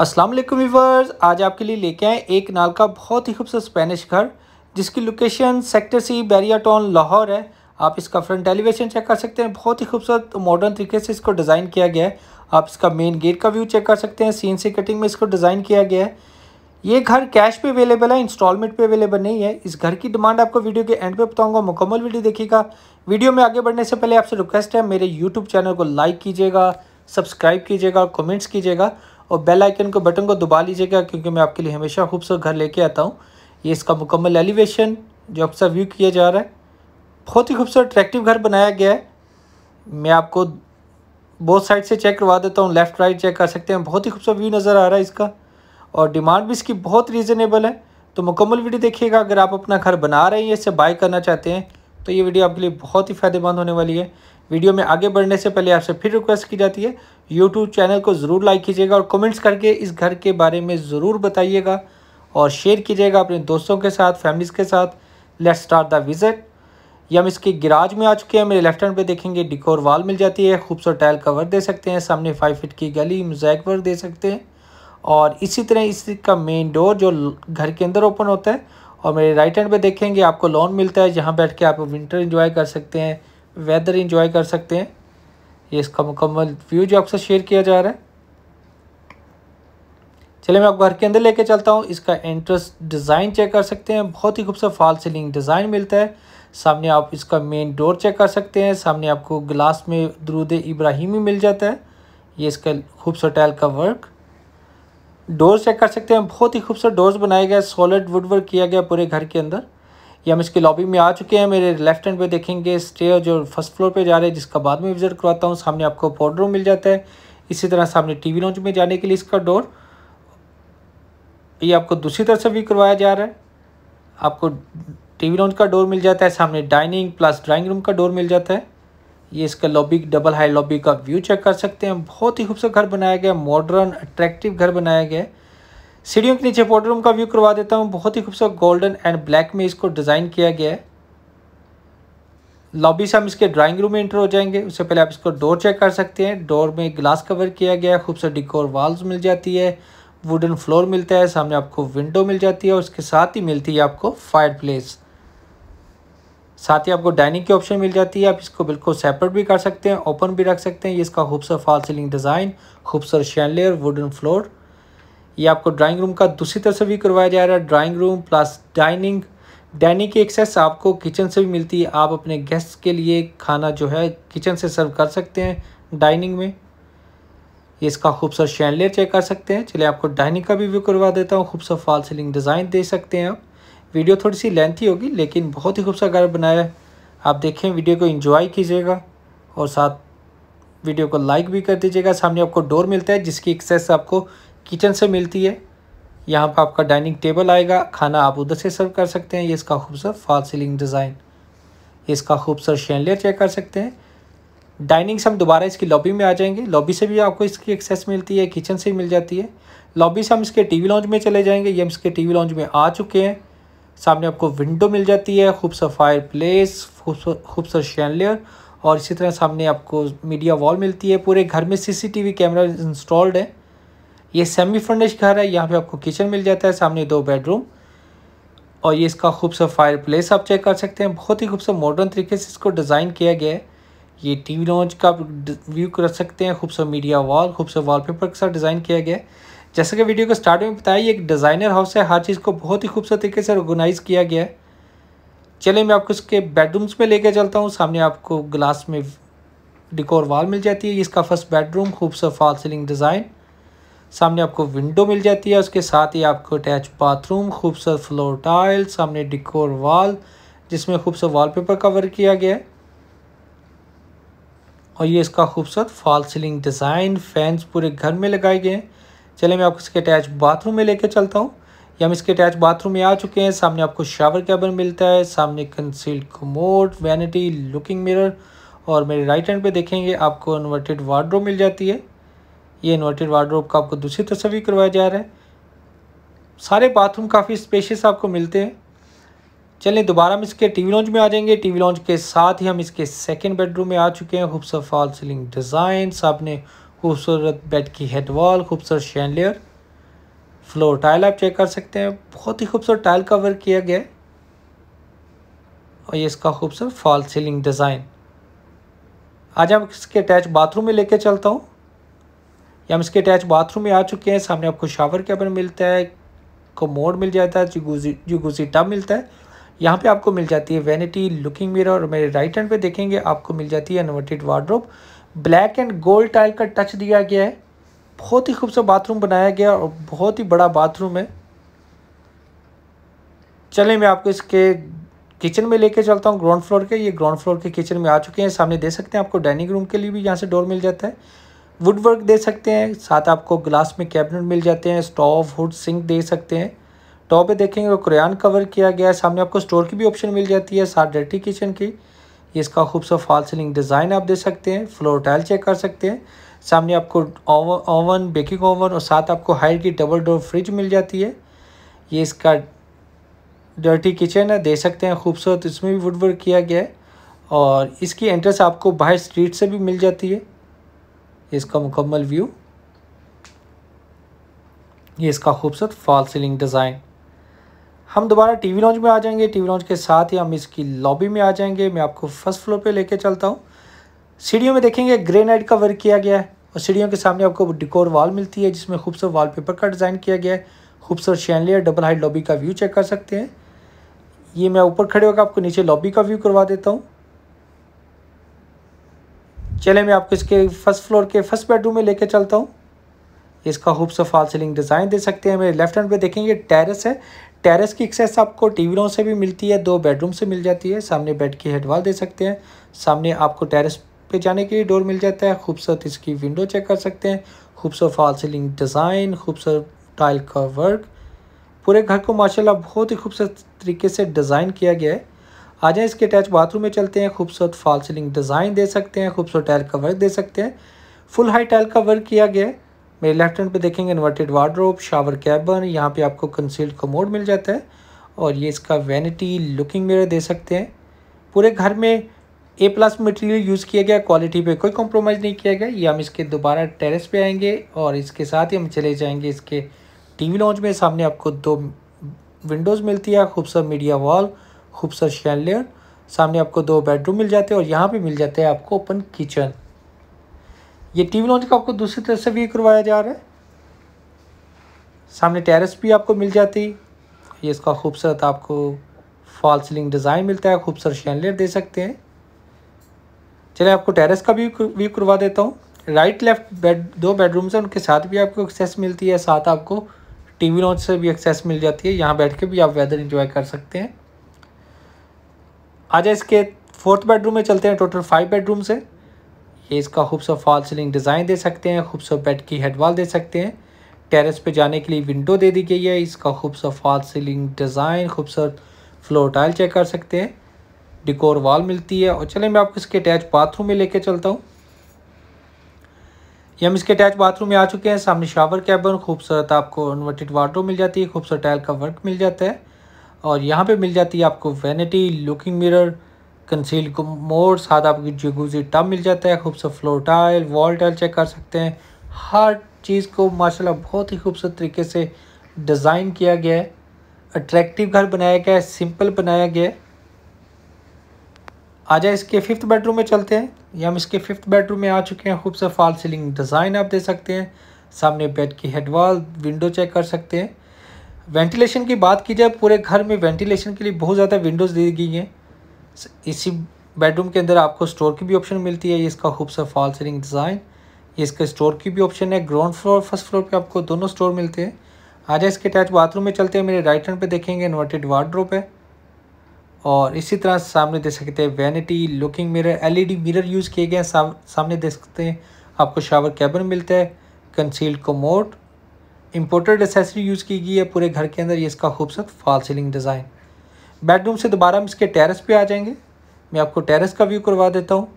अस्सलाम वालेकुम व्यूवर्स आज आपके लिए लेके आए एक नाल का बहुत ही खूबसूरत स्पेनिश घर जिसकी location sector C Bahria town Lahore है आप इसका फ्रंट एलिवेशन चेक कर सकते हैं बहुत ही खूबसूरत मॉडर्न तरीके से इसको डिज़ाइन किया गया है आप इसका मेन गेट का व्यू चेक कर सकते हैं एन सी कटिंग में इसको डिज़ाइन किया गया है ये घर कैश पे अवेलेबल है इंस्टॉलमेंट पे अवेलेबल नहीं है इस घर की डिमांड आपको वीडियो के एंड पे बताऊंगा मुकम्मल वीडियो देखिएगा वीडियो में आगे बढ़ने से पहले आपसे रिक्वेस्ट है मेरे यूट्यूब चैनल को लाइक कीजिएगा सब्सक्राइब कीजिएगा कमेंट्स कीजिएगा और बेल आइकन को बटन को दबा लीजिएगा क्योंकि मैं आपके लिए हमेशा खूबसूरत घर लेके आता हूँ ये इसका मुकम्मल एलिवेशन जो अक्सर व्यू किया जा रहा है बहुत ही खूबसूरत अट्रैक्टिव घर बनाया गया है मैं आपको बहुत साइड से चेक करवा देता हूँ लेफ़्ट राइट चेक कर सकते हैं बहुत ही खूबसूरत व्यू नज़र आ रहा है इसका और डिमांड भी इसकी बहुत रीज़नेबल है तो मुकम्मल वीडियो देखिएगा अगर आप अपना घर बना रहे हैं इसे बाय करना चाहते हैं तो ये वीडियो आपके लिए बहुत ही फ़ायदेमंद होने वाली है वीडियो में आगे बढ़ने से पहले आपसे फिर रिक्वेस्ट की जाती है यूट्यूब चैनल को ज़रूर लाइक कीजिएगा और कमेंट्स करके इस घर के बारे में ज़रूर बताइएगा और शेयर कीजिएगा अपने दोस्तों के साथ फैमिलीज़ के साथ लेट्स स्टार्ट द विज़िट ये हम इसके गिराज में आ चुके हैं मेरे लेफ्ट हैंड पे देखेंगे डिकोर वाल मिल जाती है खूबसूरत टाइल कवर दे सकते हैं सामने फाइव फिट की गली मोजैक वर्क दे सकते हैं और इसी तरह इसका मेन डोर जो घर के अंदर ओपन होता है और मेरे राइट हैंड पे देखेंगे आपको लॉन मिलता है जहाँ बैठ के आप विंटर इन्जॉय कर सकते हैं वेदर इंजॉय कर सकते हैं ये इसका मुकम्मल व्यू जो आपसे शेयर किया जा रहा है चलिए मैं आपको घर के अंदर लेके चलता हूँ इसका एंट्रेंस डिज़ाइन चेक कर सकते हैं बहुत ही खूबसूरत फॉल सीलिंग डिज़ाइन मिलता है सामने आप इसका मेन डोर चेक कर सकते हैं सामने आपको ग्लास में दरूद इब्राहिमी मिल जाता है ये इसका खूबसूरत टाइल का वर्क डोर चेक कर सकते हैं बहुत ही खूबसूरत डोर्स बनाए गए सॉलिड वुड वर्क किया गया पूरे घर के अंदर ये हम इसकी लॉबी में आ चुके हैं मेरे लेफ्ट हैंड पे देखेंगे स्टेयर जो फर्स्ट फ्लोर पे जा रहे हैं जिसका बाद में विजिट करवाता हूँ सामने आपको रूम मिल जाता है इसी तरह सामने टी लॉन्च में जाने के लिए इसका डोर ये आपको दूसरी तरफ से भी करवाया जा रहा है आपको टी लॉन्च का डोर मिल जाता है सामने डाइनिंग प्लस ड्राइंग रूम का डोर मिल जाता है ये इसका लॉबी डबल हाई लॉबी का व्यू चेक कर सकते हैं बहुत ही खूबसूरत घर बनाया गया मॉडर्न अट्रैक्टिव घर बनाया गया है सीढ़ियों के नीचे बॉर्डर रूम का व्यू करवा देता हूँ बहुत ही खूबसूरत गोल्डन एंड ब्लैक में इसको डिज़ाइन किया गया है लॉबी से हम इसके ड्राइंग रूम में इंटर हो जाएंगे उससे पहले आप इसको डोर चेक कर सकते हैं डोर में ग्लास कवर किया गया है खूबसूरत डिकोर वॉल्स मिल जाती है वुडन फ्लोर मिलता है सामने आपको विंडो मिल जाती है और उसके साथ ही मिलती है आपको फायर प्लेस साथ ही आपको डाइनिंग की ऑप्शन मिल जाती है आप इसको बिल्कुल सेपरेट भी कर सकते हैं ओपन भी रख सकते हैं ये इसका खूबसूरत फॉल सीलिंग डिज़ाइन खूबसूरत शैनलेयर वुडन फ्लोर ये आपको ड्राइंग रूम का दूसरी तरफ से भी करवाया जा रहा है drawing room plus dining dining की एक्सेस आपको किचन से भी मिलती है आप अपने गेस्ट के लिए खाना जो है किचन से सर्व कर सकते हैं डाइनिंग में ये इसका खूबसूरत शैंडलियर चेक कर सकते हैं चलिए आपको डाइनिंग का भी व्यू करवा देता हूँ खूबसूरत फॉल सीलिंग डिज़ाइन दे सकते हैं आप वीडियो थोड़ी सी लेंथी होगी लेकिन बहुत ही खूबसूरत घर बनाया है आप देखें वीडियो को इन्जॉय कीजिएगा और साथ वीडियो को लाइक भी कर दीजिएगा सामने आपको डोर मिलता है जिसकी एक्सेस आपको किचन से मिलती है यहाँ पर आपका डाइनिंग टेबल आएगा खाना आप उधर से सर्व कर सकते हैं ये इसका खूबसूरत फॉल सीलिंग डिज़ाइन इसका खूबसूरत शैनलियर चेक कर सकते हैं डाइनिंग से हम दोबारा इसकी लॉबी में आ जाएंगे लॉबी से भी आपको इसकी एक्सेस मिलती है किचन से ही मिल जाती है लॉबी से हम इसके टीवी लॉन्च में चले जाएंगे ये हम इसके टीवी लॉन्च में आ चुके हैं सामने आपको विंडो मिल जाती है खूबसूरत फायर प्लेस खूबसूरत शैनलियर और इसी तरह सामने आपको मीडिया वॉल मिलती है पूरे घर में सीसीटीवी कैमरा इंस्टॉल्ड है ये सेमी फर्निश घर है यहाँ पे आपको किचन मिल जाता है सामने दो बेडरूम और ये इसका खूबसूरत फायर प्लेस आप चेक कर सकते हैं बहुत ही खूबसूरत मॉडर्न तरीके से इसको डिज़ाइन किया गया है ये टीवी लॉन्च का व्यू कर सकते हैं खूबसूरत मीडिया वॉल खूबसूरत वॉलपेपर के साथ डिज़ाइन किया गया है जैसे कि वीडियो को स्टार्ट में बताया एक डिज़ाइनर हाउस है हर चीज़ को बहुत ही खूबसूरत तरीके से ऑर्गेनाइज किया गया है चलिए मैं आपको इसके बेडरूम्स में लेके चलता हूँ सामने आपको ग्लास में डिकोर वाल मिल जाती है इसका फर्स्ट बेडरूम खूबसूरत फॉल सीलिंग डिज़ाइन सामने आपको विंडो मिल जाती है उसके साथ ही आपको अटैच बाथरूम खूबसूरत फ्लोर टाइल सामने डिकोर वॉल जिसमें खूबसूरत वॉलपेपर कवर किया गया है और ये इसका खूबसूरत फॉल सीलिंग डिज़ाइन फैंस पूरे घर में लगाए गए हैं चले मैं आपको इसके अटैच बाथरूम में लेके चलता हूँ या हम इसके अटैच बाथरूम में आ चुके हैं सामने आपको शावर कैबन मिलता है सामने concealed commode vanity looking mirror और मेरे राइट हैंड पे देखेंगे आपको इन्वर्टेड वार्ड्रोब मिल जाती है ये इन्वर्टेड वार्ड्रोब का आपको दूसरी तस्वीर करवाया जा रहा है सारे बाथरूम काफ़ी स्पेशियस आपको मिलते हैं चलिए दोबारा हम इसके टीवी लॉन्च में आ जाएंगे टीवी लॉन्च के साथ ही हम इसके सेकंड बेडरूम में आ चुके हैं खूबसूरत फॉल सीलिंग डिज़ाइन आपने खूबसूरत बेड की हेड वॉल खूबसूरत शैंडलियर फ्लोर टाइल आप चेक कर सकते हैं बहुत ही खूबसूरत टाइल कवर किया गया और ये इसका खूबसूरत फॉल सीलिंग डिज़ाइन आज हम इसके अटैच बाथरूम में लेके चलता हूँ या हम इसके अटैच बाथरूम में आ चुके हैं सामने आपको शावर कैबिन मिलता है कमोड मिल जाता है जुगुजी जुगुजी टब मिलता है यहाँ पे आपको मिल जाती है वैनिटी लुकिंग मिरर और मेरे राइट हैंड पे देखेंगे आपको मिल जाती है inverted wardrobe black and gold tile का टच दिया गया है बहुत ही खूबसूरत बाथरूम बनाया गया और बहुत ही बड़ा बाथरूम है चलें मैं आपको इसके किचन में लेके चलता हूँ ग्राउंड फ्लोर के ये ग्राउंड फ्लोर के किचन में आ चुके हैं सामने दे सकते हैं आपको डाइनिंग रूम के लिए भी यहाँ से डोर मिल जाता है वुड वर्क दे सकते हैं साथ आपको ग्लास में कैबिनेट मिल जाते हैं स्टोव हुड सिंक दे सकते हैं टॉप पे देखेंगे वो कुरान कवर किया गया है सामने आपको स्टोर की भी ऑप्शन मिल जाती है साथ डर्टी किचन की ये इसका खूबसूरत फॉल सीलिंग डिज़ाइन आप दे सकते हैं फ्लोर टाइल चेक कर सकते हैं सामने आपको ओवन बेकिंग ओवन और साथ आपको हाइट की डबल डोर फ्रिज मिल जाती है ये इसका डर्टी किचन है दे सकते हैं खूबसूरत इसमें भी वुड वर्क किया गया है और इसकी एंट्रेंस आपको बाहर स्ट्रीट से भी मिल जाती है इसका मुकम्मल व्यू ये इसका खूबसूरत फॉल सीलिंग डिज़ाइन हम दोबारा टीवी लॉन्च में आ जाएंगे टीवी लॉन्च के साथ ही हम इसकी लॉबी में आ जाएंगे मैं आपको फर्स्ट फ्लोर पे लेके चलता हूँ सीढ़ियों में देखेंगे ग्रेनाइट का वर्क किया गया है और सीढ़ियों के सामने आपको डिकोर वॉल मिलती है जिसमें खूबसूरत पेपर का डिज़ाइन किया गया है खूबसूरत शैनलियर डबल हाइट लॉबी का व्यू चेक कर सकते हैं ये मैं ऊपर खड़े होकर आपको नीचे लॉबी का व्यू करवा देता हूँ चले मैं आपको इसके फर्स्ट फ्लोर के फर्स्ट बेडरूम में लेके चलता हूँ इसका hoops of false ceiling design दे सकते हैं मेरे लेफ्ट हैंड पे देखेंगे टेरेस है टेरेस की एक्सेस आपको टीवीरों से भी मिलती है दो बेडरूम से मिल जाती है सामने बेड की हेडवाल दे सकते हैं सामने आपको टेरेस पे जाने के लिए डोर मिल जाता है खूबसूरत इसकी विंडो चेक कर सकते हैं खूबसूरत फॉल सीलिंग डिज़ाइन खूबसूरत टाइल का वर्क पूरे घर को माशाला बहुत ही खूबसूरत तरीके से डिज़ाइन किया गया है आ जाए इसके अटैच बाथरूम में चलते हैं खूबसूरत फॉल सीलिंग डिज़ाइन दे सकते हैं खूबसूरत टाइल का वर्क दे सकते हैं फुल हाई टाइल का वर्क किया गया है मेरे लेफ्ट हैंड पे देखेंगे इन्वर्टेड वार्ड्रोब शावर कैबन यहाँ पे आपको कंसील्ड कमोड मिल जाता है और ये इसका वैनिटी लुकिंग मेरे दे सकते हैं पूरे घर में ए प्लस मटेरियल यूज़ किया गया क्वालिटी पर कोई कॉम्प्रोमाइज़ नहीं किया गया ये हम इसके दोबारा टेरेस पर आएंगे और इसके साथ ही हम चले जाएँगे इसके टी लॉन्च में सामने आपको दो विंडोज़ मिलती है खूबसूरत मीडिया वॉल खूबसूरत शैन लेर सामने आपको दो बेडरूम मिल जाते हैं और यहाँ पे मिल जाते हैं आपको ओपन किचन ये टीवी लॉन्च का आपको दूसरी तरफ से भी करवाया जा रहा है सामने टेरेस भी आपको मिल जाती ये इसका खूबसूरत आपको फॉल सीलिंग डिज़ाइन मिलता है खूबसूरत लेर दे सकते हैं चले आपको टेरेस का भी व्यू करवा देता हूँ राइट लेफ्ट बेड दो बेडरूम्स हैं उनके साथ भी आपको एक्सेस मिलती है साथ आपको टीवी लॉन्च से भी एक्सेस मिल जाती है यहाँ बैठ के भी आप वेदर इंजॉय कर सकते हैं आ जाए इसके फोर्थ बेडरूम में चलते हैं टोटल फाइव बेडरूम से ये इसका खूबसूरत फॉल सीलिंग डिज़ाइन दे सकते हैं खूबसूरत बेड की हेडवाल दे सकते हैं टेरेस पे जाने के लिए विंडो दे दी गई है इसका खूबसूरत फॉल सीलिंग डिज़ाइन खूबसूरत फ्लोर टाइल चेक कर सकते हैं डिकोर वॉल मिलती है और चले मैं आपको इसके अटैच बाथरूम में लेके चलता हूँ ये हम इसके अटैच बाथरूम में आ चुके हैं सामने शावर कैबन खूबसूरत आपको इन्वर्टेड वाटरूम मिल जाती है खूबसूरत टाइल का वर्क मिल जाता है और यहाँ पे मिल जाती है आपको वैनिटी लुकिंग मिरर कंसील मोर साथ आपकी जगूजी टब मिल जाता है खूबसूरत floor tile wall tile check कर सकते हैं हर चीज़ को माशाल्लाह बहुत ही खूबसूरत तरीके से डिज़ाइन किया गया है अट्रैक्टिव घर बनाया गया है सिंपल बनाया गया है आ जाए इसके फिफ्थ बेडरूम में चलते हैं या हम इसके फिफ्थ बेडरूम में आ चुके हैं खूबसूरत फॉल सीलिंग डिज़ाइन आप दे सकते हैं सामने बेड की हेडवाल विंडो चेक कर सकते हैं वेंटिलेशन की बात की जाए पूरे घर में वेंटिलेशन के लिए बहुत ज़्यादा विंडोज़ दी गई हैं इसी बेडरूम के अंदर आपको स्टोर की भी ऑप्शन मिलती है ये इसका खूबसा फॉल सीलिंग डिज़ाइन ये इसका स्टोर की भी ऑप्शन है ग्राउंड फ्लोर फर्स्ट फ्लोर पे आपको दोनों स्टोर मिलते हैं आ जाए इसके अटैच बाथरूम में चलते हैं मेरे राइट हैंड पे देखेंगे इन्वर्टेड वार्ड्रोप है और इसी तरह सामने देख सकते हैं vanity looking mirror LED mirror use किए गए हैं सामने देख सकते हैं आपको शावर कैबिन मिलता है concealed commode imported accessory use की गई है पूरे घर के अंदर ये इसका खूबसूरत फॉल सीलिंग डिज़ाइन बेडरूम से दोबारा हम इसके टेरेस पे आ जाएंगे मैं आपको टेरेस का व्यू करवा देता हूँ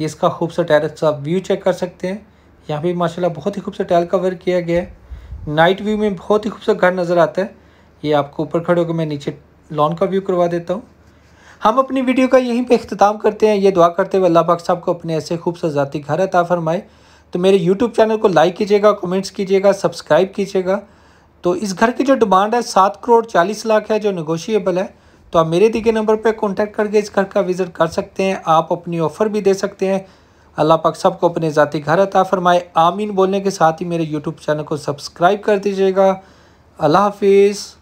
ये इसका खूबसूरत टेरेस का व्यू चेक कर सकते हैं यहाँ पे माशाल्लाह बहुत ही खूबसूरत टैल कवर किया गया है नाइट व्यू में बहुत ही खूबसूरत घर नज़र आता है ये आपको ऊपर खड़े होकर मैं नीचे लॉन का व्यू करवा देता हूँ हम अपनी वीडियो का यहीं पर अख्ताम करते हैं ये दुआ करते हुए अल्लाह पाक साहब को अपने ऐसे खूबसूरत ज़ाती घर अता फरमाए तो मेरे यूट्यूब चैनल को लाइक कीजिएगा कमेंट्स कीजिएगा सब्सक्राइब कीजिएगा तो इस घर की जो डिमांड है सात करोड़ चालीस लाख है जो नेगोशिएबल है तो आप मेरे दिखे नंबर पर कॉन्टैक्ट करके इस घर का विज़िट कर सकते हैं आप अपनी ऑफ़र भी दे सकते हैं अल्लाह पाक सबको अपने ज़ाती घर अता फरमाए आमीन बोलने के साथ ही मेरे यूट्यूब चैनल को सब्सक्राइब कर दीजिएगा अल्लाह हाफिज़